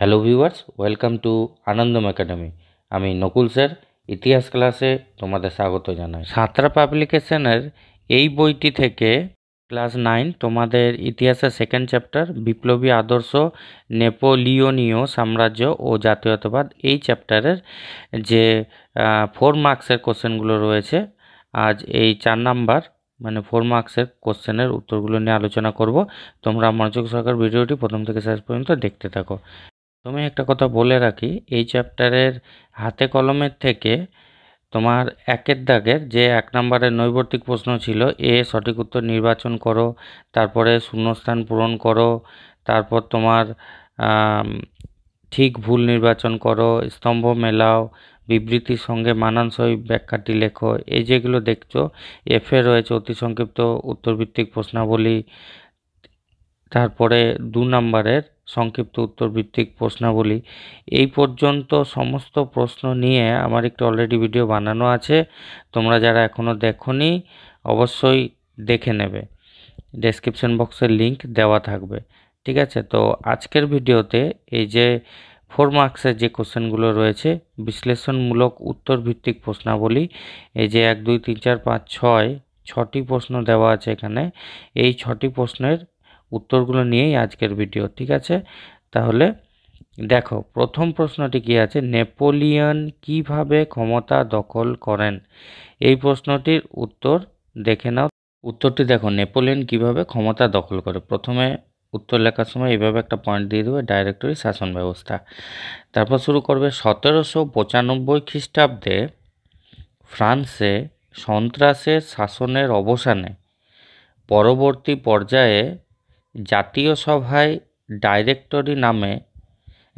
hello viewers welcome to Anandam academy আমি Nakul sir ইতিহাস ক্লাসে তোমাদের স্বাগত জানাই সাঁতরা পাবলিকেশনের এই বইটি থেকে ক্লাস নাইন তোমাদের ইতিহাসের সেকেন্ড চ্যাপ্টার বিপ্লবী আদর্শ নেপোলিয়নীয় সাম্রাজ্য ও জাতীয়তাবাদ এই চ্যাপ্টারের যে ফোর মার্কসের কোশ্চেনগুলো রয়েছে আজ এই চার নাম্বার মানে ফোর মার্কসের কোশ্চেনের উত্তরগুলো নিয়ে আলোচনা করব তোমরা মনোযোগ সরকার ভিডিওটি প্রথম থেকে শেষ পর্যন্ত দেখতে থাকো তুমি একটা কথা বলে রাখি এই চ্যাপ্টারের হাতে কলমের থেকে তোমার একের দাগের যে এক নম্বরের নৈবর্তিক প্রশ্ন ছিল এ সঠিক উত্তর নির্বাচন করো তারপরে শূন্যস্থান পূরণ করো তারপর তোমার ঠিক ভুল নির্বাচন করো স্তম্ভ মেলাও বিবৃতির সঙ্গে মানানসই ব্যাখ্যাটি লেখো এই যেগুলো দেখছো এফে রয়েছে অতি সংক্ষিপ্ত উত্তরভিত্তিক প্রশ্নাবলী তারপরে দু নম্বরের সংক্ষিপ্ত উত্তর ভিত্তিক প্রশ্নাবলী এই পর্যন্ত সমস্ত প্রশ্ন নিয়ে আমার একটি অলরেডি ভিডিও বানানো আছে তোমরা যারা এখনও দেখনি অবশ্যই দেখে নেবে ডেসক্রিপশন বক্সের লিংক দেওয়া থাকবে ঠিক আছে তো আজকের ভিডিওতে এই যে ফোর মার্কসের যে কোশ্চেনগুলো রয়েছে বিশ্লেষণমূলক উত্তর ভিত্তিক প্রশ্নাবলী এই যে এক দুই তিন চার পাঁচ ছয় ছটি প্রশ্ন দেওয়া আছে এখানে এই ছটি প্রশ্নের উত্তরগুলো নিয়েই আজকের ভিডিও ঠিক আছে তাহলে দেখো প্রথম প্রশ্নটি কি আছে নেপোলিয়ন কিভাবে ক্ষমতা দখল করেন এই প্রশ্নটির উত্তর দেখে নাও উত্তরটি দেখো নেপোলিয়ন কিভাবে ক্ষমতা দখল করে প্রথমে উত্তর লেখার সময় এইভাবে একটা পয়েন্ট দিয়ে দেবে ডাইরেক্টরি শাসন ব্যবস্থা তারপর শুরু করবে সতেরোশো পঁচানব্বই খ্রিস্টাব্দে ফ্রান্সে সন্ত্রাসের শাসনের অবসানে পরবর্তী পর্যায়ে জাতীয় সভায় ডাইরেক্টরি নামে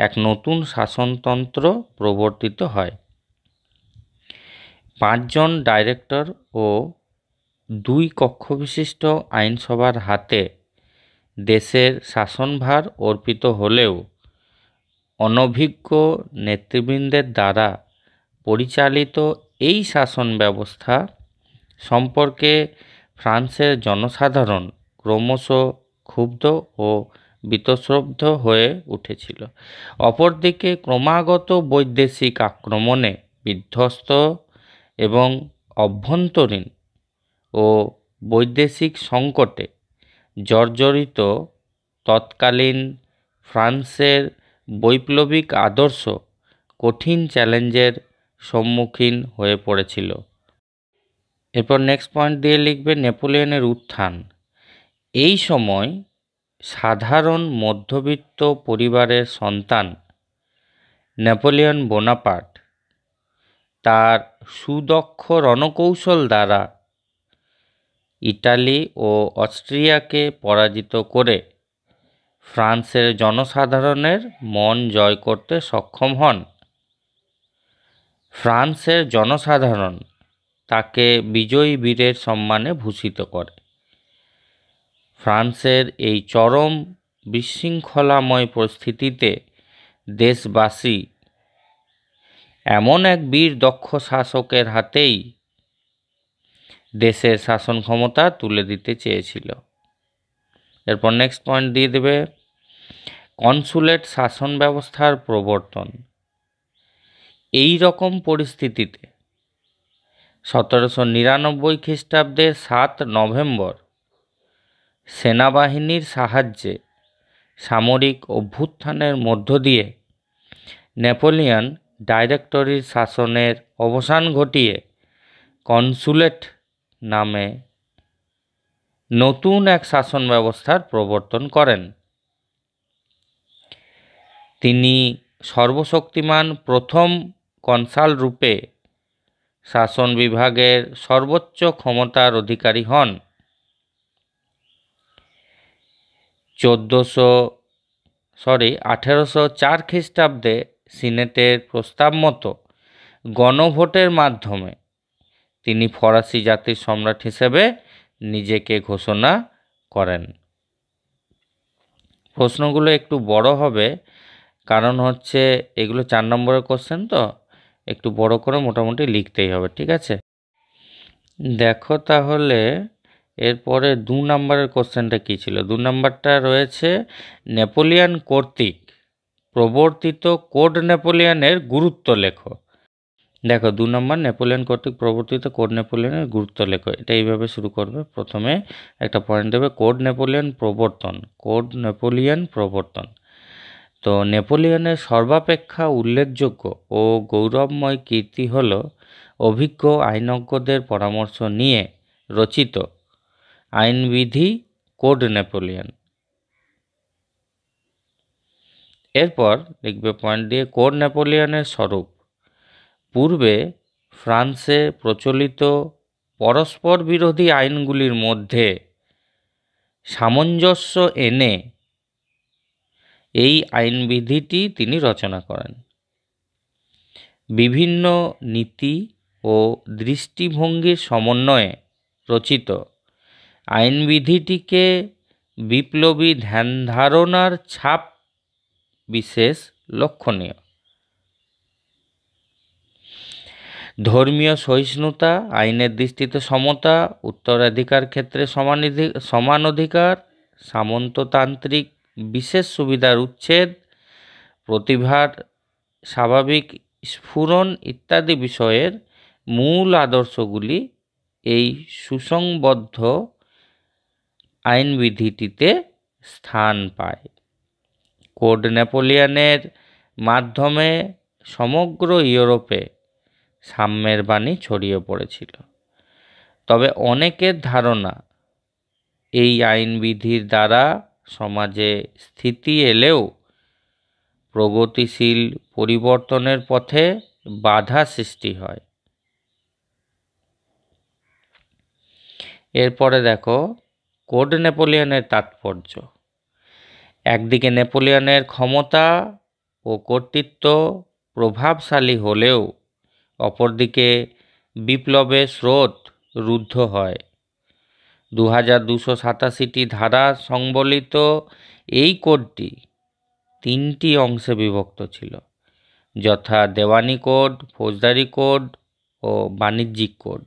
এক নতুন শাসনতন্ত্র প্রবর্তিত হয় পাঁচজন ডাইরেক্টর ও দুই কক্ষবিশিষ্ট আইনসভার হাতে দেশের শাসনভার অর্পিত হলেও অনভিজ্ঞ নেতৃবৃন্দের দ্বারা পরিচালিত এই শাসন ব্যবস্থা সম্পর্কে ফ্রান্সের জনসাধারণ ক্রমশ ক্ষুব্ধ ও বীতশ্রব্ধ হয়ে উঠেছিল অপরদিকে ক্রমাগত বৈদেশিক আক্রমণে বিধ্বস্ত এবং অভ্যন্তরীণ ও বৈদেশিক সংকটে জর্জরিত তৎকালীন ফ্রান্সের বৈপ্লবিক আদর্শ কঠিন চ্যালেঞ্জের সম্মুখীন হয়ে পড়েছিল এরপর নেক্সট পয়েন্ট দিয়ে লিখবে নেপোলিয়নের উত্থান এই সময় সাধারণ মধ্যবিত্ত পরিবারের সন্তান নেপোলিয়ন বোনাপাট তার সুদক্ষ রণকৌশল দ্বারা ইটালি ও অস্ট্রিয়াকে পরাজিত করে ফ্রান্সের জনসাধারণের মন জয় করতে সক্ষম হন ফ্রান্সের জনসাধারণ তাকে বিজয়ী বীরের সম্মানে ভূষিত করে ফ্রান্সের এই চরম বিশৃঙ্খলাময় পরিস্থিতিতে দেশবাসী এমন এক বীর দক্ষ শাসকের হাতেই দেশের শাসন ক্ষমতা তুলে দিতে চেয়েছিল এরপর নেক্সট পয়েন্ট দিয়ে দেবে কনসুলেট শাসন ব্যবস্থার প্রবর্তন এই রকম পরিস্থিতিতে সতেরোশো নিরানব্বই খ্রিস্টাব্দের সাত নভেম্বর সেনাবাহিনীর সাহায্যে সামরিক অভ্যুত্থানের মধ্য দিয়ে নেপোলিয়ান ডাইরেক্টরির শাসনের অবসান ঘটিয়ে কনসুলেট নামে নতুন এক শাসন ব্যবস্থার প্রবর্তন করেন তিনি সর্বশক্তিমান প্রথম কনসাল রূপে শাসন বিভাগের সর্বোচ্চ ক্ষমতার অধিকারী হন চোদ্দোশো সরি আঠেরোশো চার খ্রিস্টাব্দে সিনেটের প্রস্তাব মতো গণভোটের মাধ্যমে তিনি ফরাসি জাতির সম্রাট হিসেবে নিজেকে ঘোষণা করেন প্রশ্নগুলো একটু বড় হবে কারণ হচ্ছে এগুলো চার নম্বরের কোশ্চেন তো একটু বড় করে মোটামুটি লিখতেই হবে ঠিক আছে দেখো তাহলে এরপরে দু নম্বরের কোশ্চেনটা কী ছিল দু নম্বরটা রয়েছে নেপোলিয়ান কর্তৃক প্রবর্তিত কোড নেপোলিয়ানের গুরুত্ব লেখ দেখো দু নম্বর নেপোলিয়ান কর্তৃক প্রবর্তিত কোড নেপোলিয়ানের গুরুত্ব লেখ এটা এইভাবে শুরু করবে প্রথমে একটা পয়েন্ট দেবে কোড নেপোলিয়ান প্রবর্তন কোড নেপোলিয়ান প্রবর্তন তো নেপোলিয়নের সর্বাপেক্ষা উল্লেখযোগ্য ও গৌরবময় কীর্তি হল অভিজ্ঞ আইনজ্ঞদের পরামর্শ নিয়ে রচিত আইনবিধি কোড নেপোলিয়ন এরপর লিখবে পয়েন্ট দিয়ে কোড নেপোলিয়ানের স্বরূপ পূর্বে ফ্রান্সে প্রচলিত পরস্পর বিরোধী আইনগুলির মধ্যে সামঞ্জস্য এনে এই আইনবিধিটি তিনি রচনা করেন বিভিন্ন নীতি ও দৃষ্টিভঙ্গির সমন্বয়ে রচিত আইনবিধিটিকে বিপ্লবী ধ্যান ধারণার ছাপ বিশেষ লক্ষণীয় ধর্মীয় সহিষ্ণুতা আইনের দৃষ্টিতে সমতা উত্তরাধিকার ক্ষেত্রে সমান অধিকার সামন্ততান্ত্রিক বিশেষ সুবিধার উচ্ছেদ প্রতিভার স্বাভাবিক স্ফুরণ ইত্যাদি বিষয়ের মূল আদর্শগুলি এই সুসংবদ্ধ আইনবিধিটিতে স্থান পায় কোড নেপোলিয়ানের মাধ্যমে সমগ্র ইউরোপে সাম্যের বাণী ছড়িয়ে পড়েছিল তবে অনেকের ধারণা এই আইনবিধির দ্বারা সমাজে স্থিতি এলেও প্রগতিশীল পরিবর্তনের পথে বাধা সৃষ্টি হয় এরপরে দেখো কোড নেপোলিয়নের তাৎপর্য একদিকে নেপোলিয়নের ক্ষমতা ও কর্তৃত্ব প্রভাবশালী হলেও অপরদিকে বিপ্লবের স্রোত রুদ্ধ হয় দু হাজার দুশো সাতাশিটি ধারা সংবলিত এই কোডটি তিনটি অংশে বিভক্ত ছিল যথা দেওয়ানি কোড ফৌজদারি কোড ও বাণিজ্যিক কোড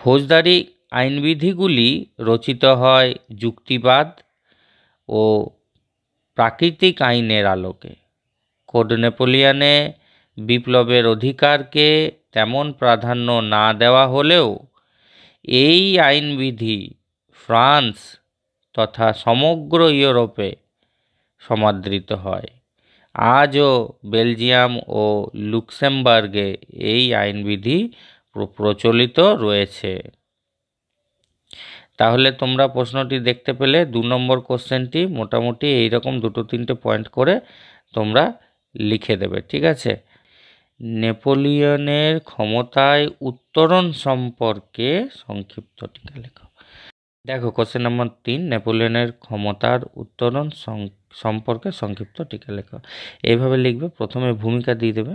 ফৌজদারি আইনবিধিগুলি রচিত হয় যুক্তিবাদ ও প্রাকৃতিক আইনের আলোকে কোড নেপোলিয়ানে বিপ্লবের অধিকারকে তেমন প্রাধান্য না দেওয়া হলেও এই আইনবিধি ফ্রান্স তথা সমগ্র ইউরোপে সমাদৃত হয় আজও বেলজিয়াম ও লুক্সেমবার্গে এই আইনবিধি প্রচলিত রয়েছে তাহলে তোমরা প্রশ্নটি দেখতে পেলে দু নম্বর কোশ্চেনটি মোটামুটি এইরকম দুটো তিনটে পয়েন্ট করে তোমরা লিখে দেবে ঠিক আছে নেপোলিয়নের ক্ষমতায় উত্তরণ সম্পর্কে সংক্ষিপ্ত টিকা লেখ দেখো কোশ্চেন নম্বর তিন নেপোলিয়নের ক্ষমতার উত্তরণ সম্পর্কে সংক্ষিপ্ত টিকা লেখ এইভাবে লিখবে প্রথমে ভূমিকা দিয়ে দেবে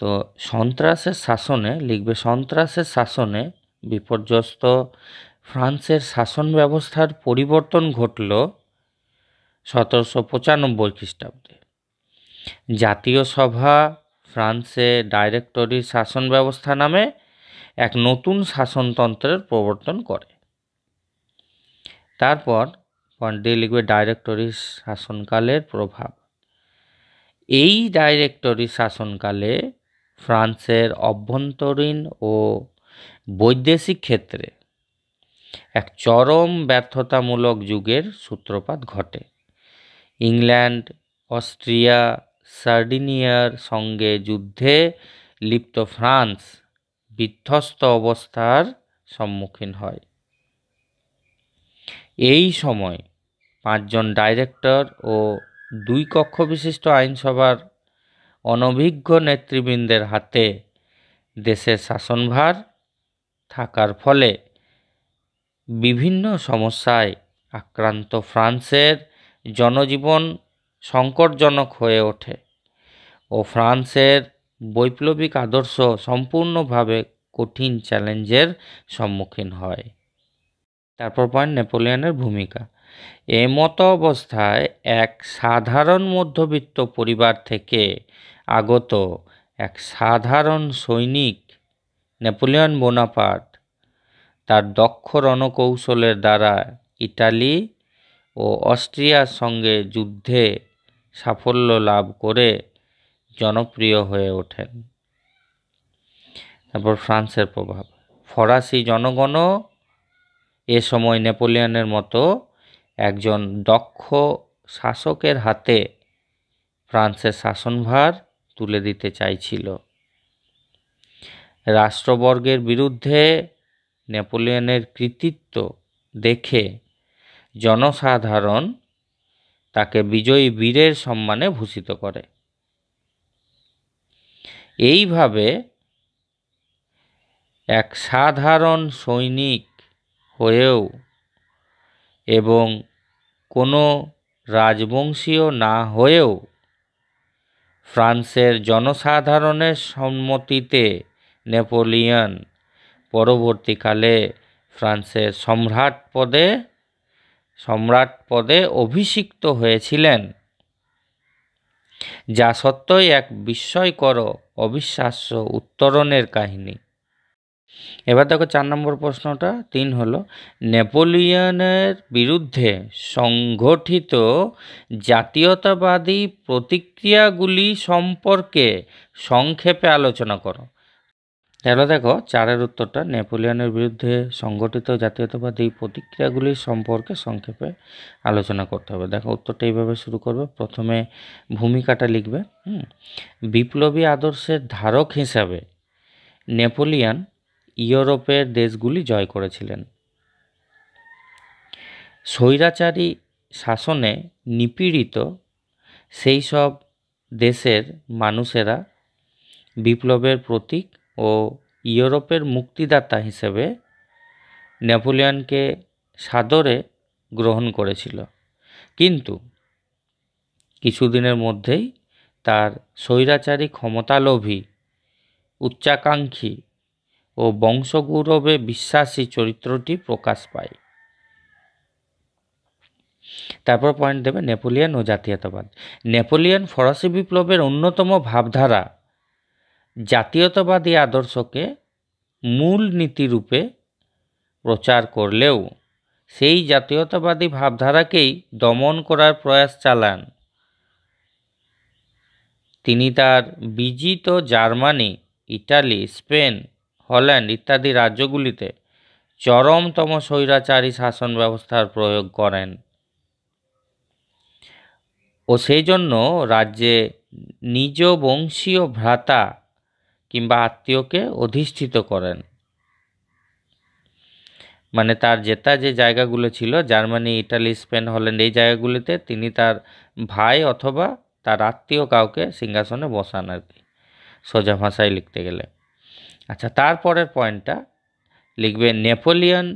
তো সন্ত্রাসের শাসনে লিখবে সন্ত্রাসের শাসনে বিপর্যস্ত ফ্রান্সের শাসন ব্যবস্থার পরিবর্তন ঘটল সতেরোশো পঁচানব্বই খ্রিস্টাব্দে জাতীয় সভা ফ্রান্সে ডাইরেক্টরির শাসন ব্যবস্থা নামে এক নতুন শাসনতন্ত্রের প্রবর্তন করে তারপর পন্ডে লিখবে ডাইরেক্টরির শাসনকালের প্রভাব এই ডাইরেক্টরি শাসনকালে ফ্রান্সের অভ্যন্তরীণ ও বৈদেশিক ক্ষেত্রে এক চরম ব্যর্থতামূলক যুগের সূত্রপাত ঘটে ইংল্যান্ড অস্ট্রিয়া সার্ডিনিয়ার সঙ্গে যুদ্ধে লিপ্ত ফ্রান্স বিধ্বস্ত অবস্থার সম্মুখীন হয় এই সময় পাঁচজন ডাইরেক্টর ও দুই কক্ষ বিশিষ্ট আইনসভার অনভিজ্ঞ নেতৃবৃন্দের হাতে দেশের শাসনভার থাকার ফলে বিভিন্ন সমস্যায় আক্রান্ত ফ্রান্সের জনজীবন সংকটজনক হয়ে ওঠে ও ফ্রান্সের বৈপ্লবিক আদর্শ সম্পূর্ণভাবে কঠিন চ্যালেঞ্জের সম্মুখীন হয় তারপর পয়েন্ট নেপোলিয়নের ভূমিকা এমতো অবস্থায় এক সাধারণ মধ্যবিত্ত পরিবার থেকে আগত এক সাধারণ সৈনিক নেপোলিয়ন বোনাপাট তার দক্ষ রণকৌশলের দ্বারা ইটালি ও অস্ট্রিয়ার সঙ্গে যুদ্ধে সাফল্য লাভ করে জনপ্রিয় হয়ে ওঠেন তারপর ফ্রান্সের প্রভাব ফরাসি জনগণও এ সময় নেপোলিয়নের মতো একজন দক্ষ শাসকের হাতে ফ্রান্সের শাসনভার তুলে দিতে চাইছিল রাষ্ট্রবর্গের বিরুদ্ধে নেপোলিয়নের কৃতিত্ব দেখে জনসাধারণ তাকে বিজয়ী বীরের সম্মানে ভূষিত করে এইভাবে এক সাধারণ সৈনিক হয়েও এবং কোনো রাজবংশীয় না হয়েও ফ্রান্সের জনসাধারণের সম্মতিতে নেপোলিয়ন পরবর্তীকালে ফ্রান্সের সম্রাট পদে সম্রাট পদে অভিষিক্ত হয়েছিলেন যা সত্যই এক বিস্ময়কর অবিশ্বাস্য উত্তরণের কাহিনী এবার দেখো চার নম্বর প্রশ্নটা তিন হলো নেপোলিয়নের বিরুদ্ধে সংগঠিত জাতীয়তাবাদী প্রতিক্রিয়াগুলি সম্পর্কে সংক্ষেপে আলোচনা করো এবার দেখো চারের উত্তরটা নেপোলিয়নের বিরুদ্ধে সংগঠিত জাতীয়তাবাদী প্রতিক্রিয়াগুলি সম্পর্কে সংক্ষেপে আলোচনা করতে হবে দেখো উত্তরটা এইভাবে শুরু করবে প্রথমে ভূমিকাটা লিখবে হুম বিপ্লবী আদর্শের ধারক হিসাবে নেপোলিয়ান ইউরোপের দেশগুলি জয় করেছিলেন স্বৈরাচারী শাসনে নিপীড়িত সেই সব দেশের মানুষেরা বিপ্লবের প্রতীক ও ইউরোপের মুক্তিদাতা হিসেবে নেপোলিয়ানকে সাদরে গ্রহণ করেছিল কিন্তু কিছুদিনের মধ্যেই তার স্বৈরাচারী ক্ষমতালোভী উচ্চাকাঙ্ক্ষী ও বংশগৌরবে বিশ্বাসী চরিত্রটি প্রকাশ পায় তারপর পয়েন্ট দেবে নেপোলিয়ান ও জাতীয়তাবাদ নেপোলিয়ান ফরাসি বিপ্লবের অন্যতম ভাবধারা জাতীয়তাবাদী আদর্শকে মূল নীতিরূপে প্রচার করলেও সেই জাতীয়তাবাদী ভাবধারাকেই দমন করার প্রয়াস চালান তিনি তার বিজিত জার্মানি ইটালি স্পেন হল্যান্ড ইত্যাদি রাজ্যগুলিতে চরমতম স্বৈরাচারী শাসন ব্যবস্থার প্রয়োগ করেন ও সেই জন্য রাজ্যে নিজ বংশীয় ভ্রাতা কিংবা আত্মীয়কে অধিষ্ঠিত করেন মানে তার জেতা যে জায়গাগুলো ছিল জার্মানি ইটালি স্পেন হল্যান্ড এই জায়গাগুলিতে তিনি তার ভাই অথবা তার আত্মীয় কাউকে সিংহাসনে বসান আর কি সোজা ভাষায় লিখতে গেলে আচ্ছা তারপরের পয়েন্টটা লিখবে নেপোলিয়ন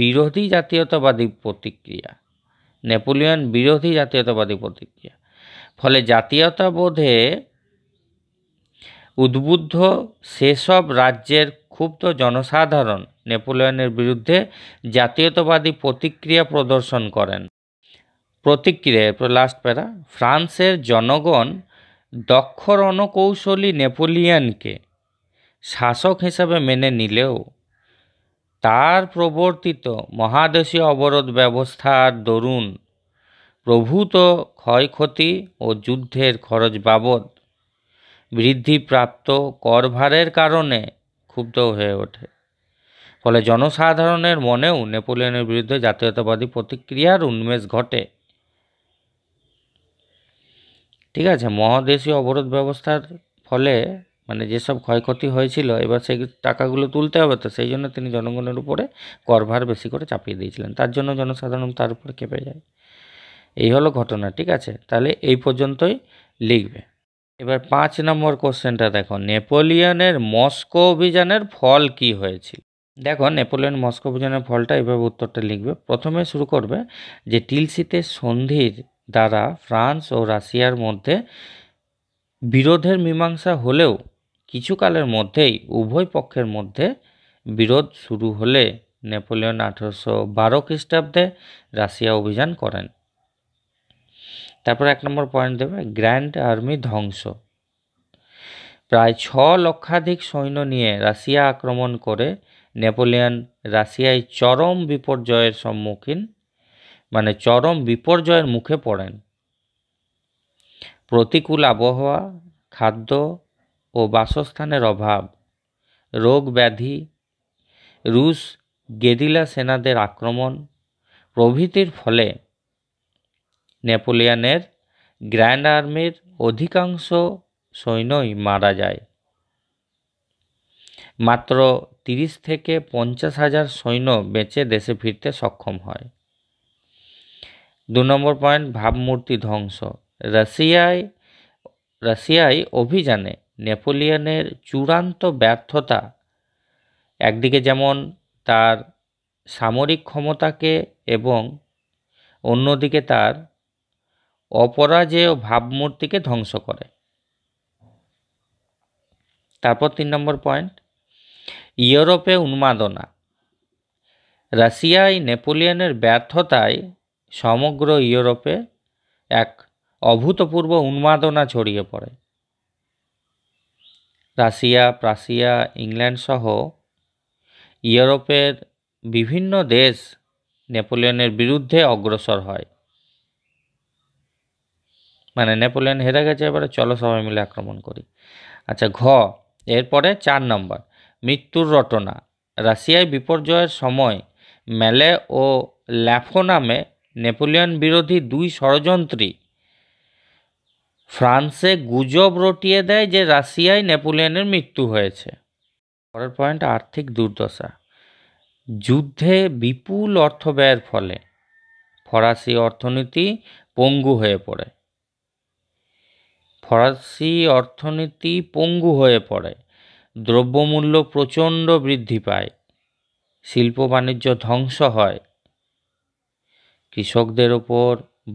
বিরোধী জাতীয়তাবাদী প্রতিক্রিয়া নেপোলিয়ন বিরোধী জাতীয়তাবাদী প্রতিক্রিয়া ফলে জাতীয়তাবোধে উদ্বুদ্ধ সেসব রাজ্যের ক্ষুব্ধ জনসাধারণ নেপোলিয়নের বিরুদ্ধে জাতীয়তাবাদী প্রতিক্রিয়া প্রদর্শন করেন প্রতিক্রিয়া লাস্ট প্যারা ফ্রান্সের জনগণ দক্ষ রণকৌশলী নেপোলিয়ানকে শাসক হিসাবে মেনে নিলেও তার প্রবর্তিত মহাদেশীয় অবরোধ ব্যবস্থার দরুন প্রভূত ক্ষয়ক্ষতি ও যুদ্ধের খরচ বাবদ বৃদ্ধিপ্রাপ্ত করভারের কারণে ক্ষুব্ধ হয়ে ওঠে ফলে জনসাধারণের মনেও নেপোলিয়নের বিরুদ্ধে জাতীয়তাবাদী প্রতিক্রিয়ার উন্মেষ ঘটে ঠিক আছে মহাদেশীয় অবরোধ ব্যবস্থার ফলে মানে যেসব ক্ষয়ক্ষতি হয়েছিল এবার সেই টাকাগুলো তুলতে হবে তো সেই জন্য তিনি জনগণের উপরে করভার বেশি করে চাপিয়ে দিয়েছিলেন তার জন্য জনসাধারণ তার উপরে কেঁপে যায় এই হলো ঘটনা ঠিক আছে তাহলে এই পর্যন্তই লিখবে এবার পাঁচ নম্বর কোশ্চেনটা দেখো নেপোলিয়নের মস্কো অভিযানের ফল কি হয়েছিল দেখো নেপোলিয়ন মস্কো অভিযানের ফলটা এভাবে উত্তরটা লিখবে প্রথমে শুরু করবে যে টিলসিতে সন্ধির দ্বারা ফ্রান্স ও রাশিয়ার মধ্যে বিরোধের মীমাংসা হলেও কিছুকালের মধ্যেই উভয় পক্ষের মধ্যে বিরোধ শুরু হলে নেপোলিয়ন আঠেরোশো বারো খ্রিস্টাব্দে রাশিয়া অভিযান করেন তারপর এক নম্বর পয়েন্ট দেবে গ্র্যান্ড আর্মি ধ্বংস প্রায় ছ লক্ষাধিক সৈন্য নিয়ে রাশিয়া আক্রমণ করে নেপোলিয়ান রাশিয়ায় চরম বিপর্যয়ের সম্মুখীন মানে চরম বিপর্যয়ের মুখে পড়েন প্রতিকূল আবহাওয়া খাদ্য ও বাসস্থানের অভাব রোগ ব্যাধি রুশ গেরিলা সেনাদের আক্রমণ প্রভৃতির ফলে নেপোলিয়ানের গ্র্যান্ড আর্মির অধিকাংশ সৈন্যই মারা যায় মাত্র তিরিশ থেকে পঞ্চাশ হাজার সৈন্য বেঁচে দেশে ফিরতে সক্ষম হয় দু নম্বর পয়েন্ট ভাবমূর্তি ধ্বংস রাশিয়ায় রাশিয়ায় অভিযানে নেপোলিয়নের চূড়ান্ত ব্যর্থতা একদিকে যেমন তার সামরিক ক্ষমতাকে এবং অন্যদিকে তার অপরাজেয় ভাবমূর্তিকে ধ্বংস করে তারপর তিন নম্বর পয়েন্ট ইউরোপে উন্মাদনা রাশিয়ায় নেপোলিয়নের ব্যর্থতায় সমগ্র ইউরোপে এক অভূতপূর্ব উন্মাদনা ছড়িয়ে পড়ে রাশিয়া প্রাসিয়া ইংল্যান্ড সহ ইউরোপের বিভিন্ন দেশ নেপোলিয়নের বিরুদ্ধে অগ্রসর হয় মানে নেপোলিয়ান হেরে গেছে এবারে চলো সবাই মিলে আক্রমণ করি আচ্ছা ঘ এরপরে চার নম্বর মৃত্যুর রটনা রাশিয়ায় বিপর্যয়ের সময় মেলে ও ল্যাফো নামে নেপোলিয়ন বিরোধী দুই ষড়যন্ত্রী ফ্রান্সে গুজব রটিয়ে দেয় যে রাশিয়ায় নেপোলিয়নের মৃত্যু হয়েছে পরের পয়েন্ট আর্থিক দুর্দশা যুদ্ধে বিপুল অর্থ ব্যয়ের ফলে ফরাসি অর্থনীতি পঙ্গু হয়ে পড়ে ফরাসি অর্থনীতি পঙ্গু হয়ে পড়ে দ্রব্যমূল্য প্রচণ্ড বৃদ্ধি পায় শিল্প বাণিজ্য ধ্বংস হয় কৃষকদের ওপর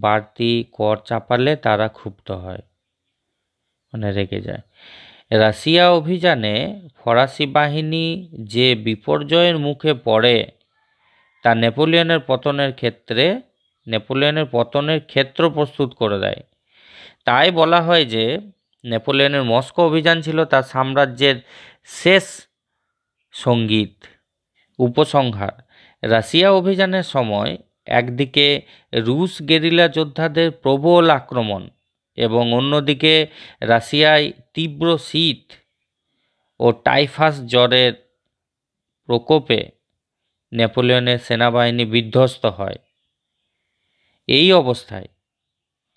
বাড়তি কর চাপালে তারা ক্ষুব্ধ হয় মানে রেগে যায় রাশিয়া অভিযানে ফরাসি বাহিনী যে বিপর্যয়ের মুখে পড়ে তা নেপোলিয়নের পতনের ক্ষেত্রে নেপোলিয়নের পতনের ক্ষেত্র প্রস্তুত করে দেয় তাই বলা হয় যে নেপোলিয়নের মস্কো অভিযান ছিল তার সাম্রাজ্যের শেষ সঙ্গীত উপসংহার রাশিয়া অভিযানের সময় একদিকে রুশ গেরিলা যোদ্ধাদের প্রবল আক্রমণ এবং অন্যদিকে রাশিয়ায় তীব্র শীত ও টাইফাস জ্বরের প্রকোপে নেপোলিয়নের সেনাবাহিনী বিধ্বস্ত হয় এই অবস্থায়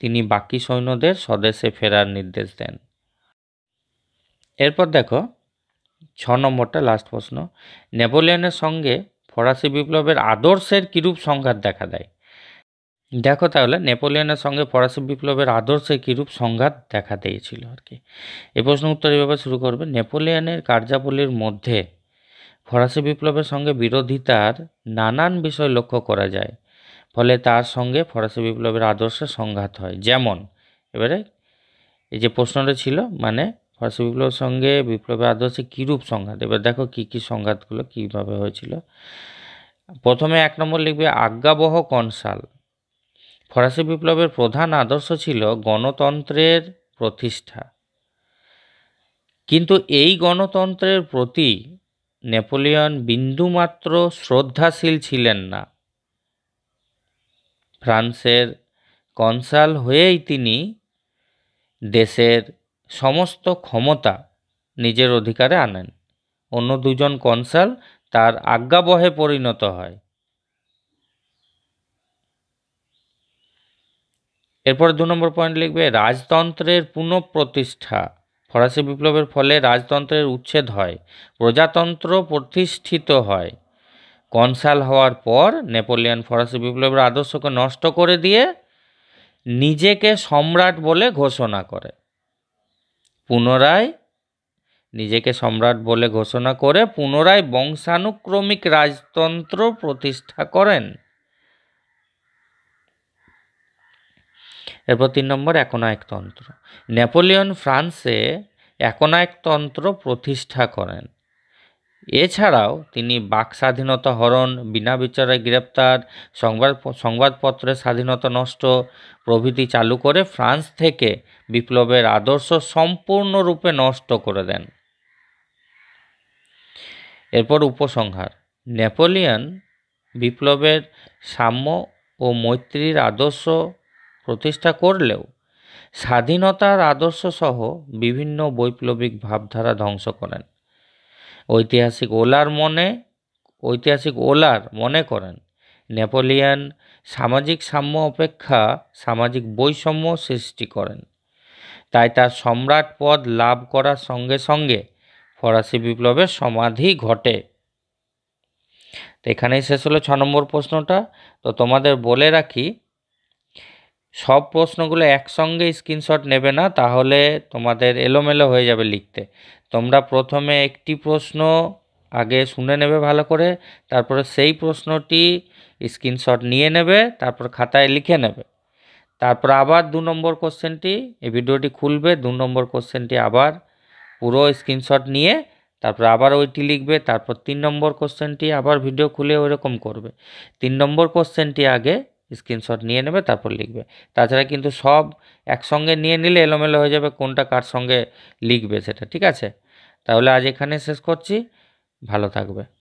তিনি বাকি সৈন্যদের স্বদেশে ফেরার নির্দেশ দেন এরপর দেখো ছ নম্বরটা লাস্ট প্রশ্ন নেপোলিয়নের সঙ্গে ফরাসি বিপ্লবের আদর্শের কিরূপ সংঘাত দেখা দেয় দেখো তাহলে নেপোলিয়নের সঙ্গে ফরাসি বিপ্লবের আদর্শে কীরূপ সংঘাত দেখা দিয়েছিল আর কি এই প্রশ্ন উত্তর এভাবে শুরু করবে নেপোলিয়নের কার্যাবলীর মধ্যে ফরাসি বিপ্লবের সঙ্গে বিরোধিতার নানান বিষয় লক্ষ্য করা যায় ফলে তার সঙ্গে ফরাসি বিপ্লবের আদর্শে সংঘাত হয় যেমন এবারে এই যে প্রশ্নটা ছিল মানে ফরাসি বিপ্লবের সঙ্গে বিপ্লবের আদর্শে কীরূপ সংঘাত এবার দেখো কি কি সংঘাতগুলো কীভাবে হয়েছিল প্রথমে এক নম্বর লিখবে আজ্ঞাবহ কনসাল ফরাসি বিপ্লবের প্রধান আদর্শ ছিল গণতন্ত্রের প্রতিষ্ঠা কিন্তু এই গণতন্ত্রের প্রতি নেপোলিয়ন বিন্দুমাত্র শ্রদ্ধাশীল ছিলেন না ফ্রান্সের কনসাল হয়েই তিনি দেশের সমস্ত ক্ষমতা নিজের অধিকারে আনেন অন্য দুজন কনসাল তার আজ্ঞাবহে পরিণত হয় এরপর দু নম্বর পয়েন্ট লিখবে রাজতন্ত্রের পুনঃপ্রতিষ্ঠা ফরাসি বিপ্লবের ফলে রাজতন্ত্রের উচ্ছেদ হয় প্রজাতন্ত্র প্রতিষ্ঠিত হয় কনসাল হওয়ার পর নেপোলিয়ান ফরাসি বিপ্লবের আদর্শকে নষ্ট করে দিয়ে নিজেকে সম্রাট বলে ঘোষণা করে পুনরায় নিজেকে সম্রাট বলে ঘোষণা করে পুনরায় বংশানুক্রমিক রাজতন্ত্র প্রতিষ্ঠা করেন এরপর তিন নম্বর একনায়কতন্ত্র নেপোলিয়ন ফ্রান্সে একনায়কতন্ত্র প্রতিষ্ঠা করেন এছাড়াও তিনি বাক স্বাধীনতা হরণ বিনা বিচারে গ্রেপ্তার সংবাদ সংবাদপত্রের স্বাধীনতা নষ্ট প্রভৃতি চালু করে ফ্রান্স থেকে বিপ্লবের আদর্শ সম্পূর্ণরূপে নষ্ট করে দেন এরপর উপসংহার নেপোলিয়ন বিপ্লবের সাম্য ও মৈত্রীর আদর্শ প্রতিষ্ঠা করলেও স্বাধীনতার আদর্শসহ বিভিন্ন বৈপ্লবিক ভাবধারা ধ্বংস করেন ঐতিহাসিক ওলার মনে ঐতিহাসিক ওলার মনে করেন নেপোলিয়ান সামাজিক সাম্য অপেক্ষা সামাজিক বৈষম্য সৃষ্টি করেন তাই তার সম্রাট পদ লাভ করার সঙ্গে সঙ্গে ফরাসি বিপ্লবের সমাধি ঘটে তো এখানেই শেষ হলো ছ নম্বর প্রশ্নটা তো তোমাদের বলে রাখি সব প্রশ্নগুলো একসঙ্গে স্ক্রিনশট নেবে না তাহলে তোমাদের এলোমেলো হয়ে যাবে লিখতে তোমরা প্রথমে একটি প্রশ্ন আগে শুনে নেবে ভালো করে তারপরে সেই প্রশ্নটি স্ক্রিনশট নিয়ে নেবে তারপর খাতায় লিখে নেবে তারপর আবার দু নম্বর কোশ্চেনটি এই ভিডিওটি খুলবে দু নম্বর কোশ্চেনটি আবার পুরো স্ক্রিনশট নিয়ে তারপর আবার ওইটি লিখবে তারপর তিন নম্বর কোশ্চেনটি আবার ভিডিও খুলে ওইরকম করবে তিন নম্বর কোশ্চেনটি আগে স্ক্রিনশট নিয়ে নেবে তারপর লিখবে তাছাড়া কিন্তু সব একসঙ্গে নিয়ে নিলে এলোমেলো হয়ে যাবে কোনটা কার সঙ্গে লিখবে সেটা ঠিক আছে তাহলে আজ এখানে শেষ করছি ভালো থাকবে